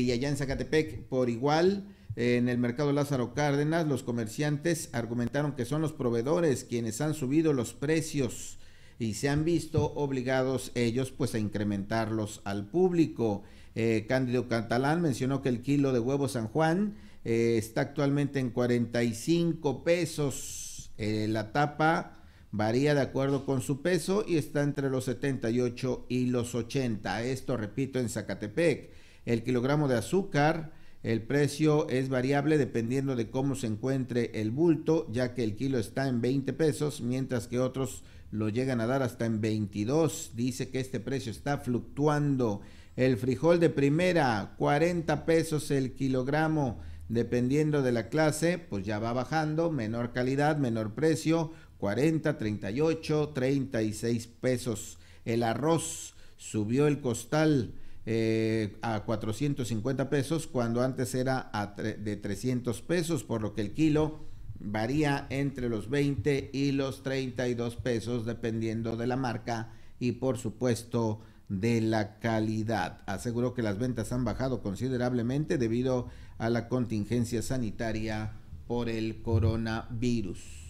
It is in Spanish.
y allá en Zacatepec por igual. Eh, en el mercado Lázaro Cárdenas, los comerciantes argumentaron que son los proveedores quienes han subido los precios y se han visto obligados ellos pues a incrementarlos al público. Eh, Cándido Catalán mencionó que el kilo de huevo San Juan eh, está actualmente en 45 pesos. la tapa varía de acuerdo con su peso y está entre los 78 y los 80. Esto repito en Zacatepec el kilogramo de azúcar. El precio es variable dependiendo de cómo se encuentre el bulto, ya que el kilo está en 20 pesos, mientras que otros lo llegan a dar hasta en 22. Dice que este precio está fluctuando. El frijol de primera, 40 pesos el kilogramo, dependiendo de la clase, pues ya va bajando, menor calidad, menor precio, 40, 38, 36 pesos. El arroz subió el costal eh, a 450 pesos cuando antes era de 300 pesos, por lo que el kilo varía entre los 20 y los 32 pesos dependiendo de la marca y por supuesto de la calidad. Aseguró que las ventas han bajado considerablemente debido a la contingencia sanitaria por el coronavirus.